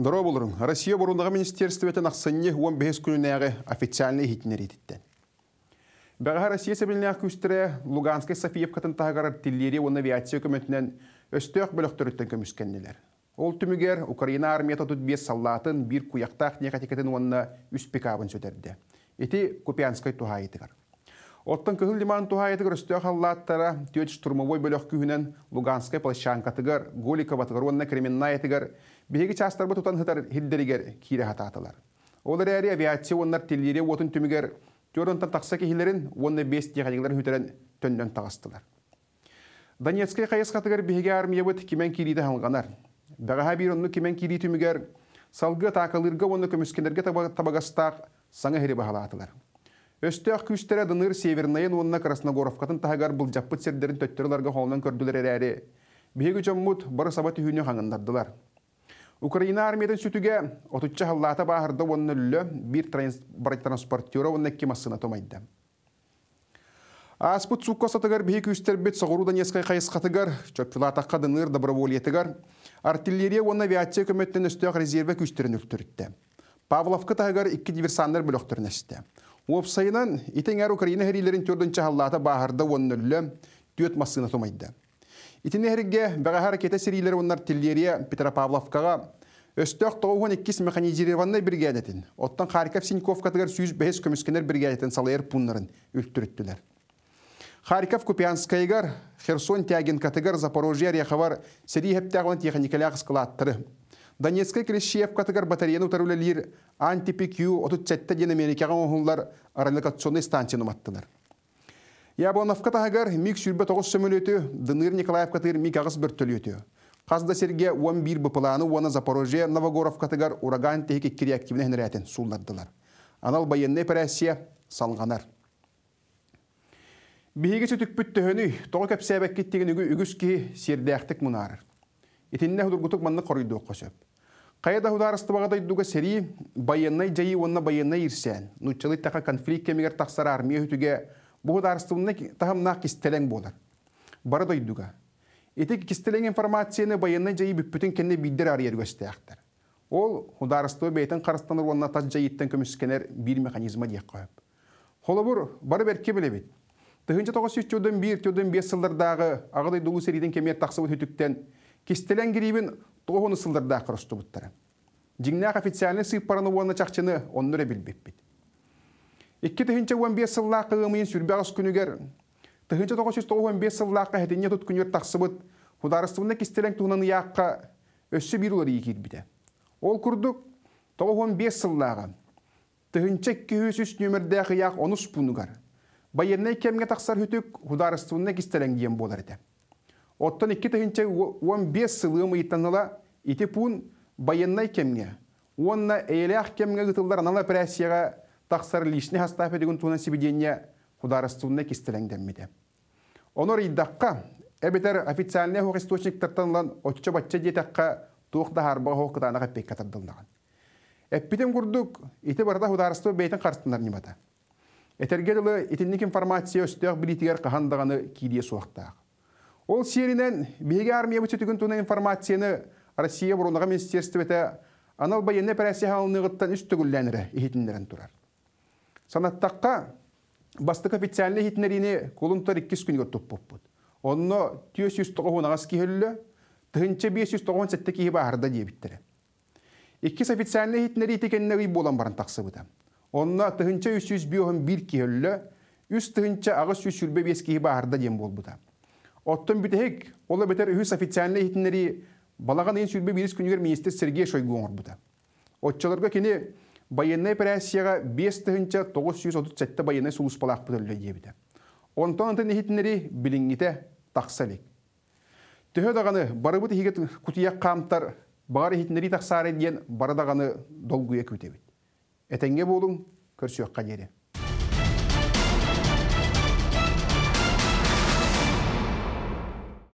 Дұрау болырын, Россия бұрындағы министерстветін ақсынне 15 күніне официальный хитінер етіттен. Бәға Россия сәбіліне ақ күстірі Луганский Софиев қатын тағарар оны авиация көмөтінен өстөк бөліктіріттен көміскеннелер. Ол түмігер Украина армията тұт бес саллатын бір куяқтақ негатикетін онына үс сөтерді. Эти Купянской туға етігір. Оттан кыһыл лиман тухайытыгар өстө халлааттара төөч штурмовой бөлөх күһүнен Луганская площанка тыгар Голикова тыгар уонна Кременная тыгар Биһиги частарбы тутан хытар хиддеригер кире хататылар. Олар әрі авиация оннар теллере отун түмігер Төрөндөн тақса кихилерин уонна бес тигалилер хүтөрөн төндөн тагыстылар. Донецкай кайыскатыгар армия армиябыт кимен кириде ханганар. Бага бир онну кимен кири түмүгөр салгы такалырга уонна көмүскендерге табагастак саңа хири бахалаатылар. Өстөк күстере дыныр севернаен онна Красногоровкатын тагар бул жаппыт сердерин төттөрлөргө холнан көрдүлөр эрэри. Биһиге жоммут бары сабаты хүйнө Украина армиядан сүтүге отучча халлаата баһарда уоннөллө бир бронетранспортера уоннекки массына томайды. Аспут сукко сатыгар бейк үстербет соғыруда нескай қайысқатыгар, чөпчілатаққа дыныр доброволиетігар, артиллерия оны авиация көметтен үстіяқ резерві күстерін үлттірітті. Павловқы тағығар екі диверсандар бөліқтірін әсті. Опсайынан итен әр Украина хәрилерін түрдінші халлаата бағарда онын үлі түйет массына томайды. Итіне әріге бәғәһәр кете сирилер оннар тілдерия Петропавловкаға Өстөк тоғуын еккес механизированный бригадетін, оттан Харьков Синьков катыгар сүйіз бәйіз көміскенер бригадетін салайыр пуннарын үлттүріттілер. Харьков Купянскайгар, Херсон тягин катыгар Запорожья рехавар сери хептяғын техникалях скалаттыры. Донецкай Крещеев катыгар батареяны утарулелер антипикю отут сәтті ден Америкаға оғынлар аралекационный станцияны маттылар вкатах тағығар миг сүрбі тоғыз сөмілеті, Дыныр Николаевка тағыр миг ағыз бір түлеті. Қазда серге 11 бұпыланы оны Запорожье Новогоров тағыр ураган теке кері активіне хінірәтін Анал байенне пәрәсия салғанар. Бейгі сүтік бүтті хөні, тоғы көпсәбәк кеттеген үгі үгіз мунар. сердәқтік мұнарыр. Етінне манны қорыйды оқысып. Қайда хударысты бағадай дуға сәрі, байеннай жайы онына байеннай ирсән, нұтчылы тақа конфликт кемегер тақсар армия Бұғыт арыстымны тағымна кистелен болар. Бары дойдуға. Этик кистелен информацияны байынны жайы бүкпүтін кенне биддер арияр көстеяқтар. Ол хударыстыу бейтін қарыстаныр онына таз жайыттен көміскенер бір механизма дек қойып. Холобур бары берке біле бет. Тыхынча 903-5 сылдардағы ағыдай дулу сериден кемер тақсы бұл хүтіктен кистелен керейбін тоғыны сылдардағы құрысты бұттары. Дигнақ официальный сыйпараны онына чақчыны онныры білбеппет. Икки тыһынча уан бес сыллаах кыымыйын сүрбәғыс күнүгер. Тыһынча тоғыз жүз тоғыз бес сыллааққа хәтенне тақсыбыт, яққа Ол курдук тоғыз бес сыллаага. Тыһынча кихүс үс нөмірдәхи яақ онус кемге тақсар болар еді. бес пун кемге. Онна кемге тақсар лишне хастапе деген туна сибидение хударастуна кистелеңдеммиде. Онор иддаққа эбетер официальный хоқ источниктартан лан отча батча детаққа туық да харбаға хоқ кытанаға пек катардылнаған. Эппитем барда хударасту бейтін қарстынар немата. Этерге жылы итинник информация өстіғ білетігер қағандағаны кейде суақтағы. Ол серінен беге армия бүтетігін туна информацияны Россия бұрынығы министерстві бәті анал байыны пәрәсі халынығыттан үстігілләнірі ехетіндерін тұрар. Санаттаққа бастық официальный хитнеріне кулунтар 2 күнге тұппып бұд. Онно 490 ағас кейілі, тұхынча 590 сәтті кейі бағарда дейбіттірі. Иккис тақсы бұда. Онно тұхынча тұхынча дейм бол бұда. Оттын ола бетер үс официальный балаған ең сүрбе министр Сергей Шойгу байенне операцияға 5 тыгынча 937 байенне сулус балақ бұдырлы ебіді. Онтан антын ехетінері білінгіте тақсалек. Түхе дағаны бұты егет күтияқ қамтар тақсар ехетінері тақсары дағаны барадағаны долгуя көтебет. Әтенге болың, көрсі өққа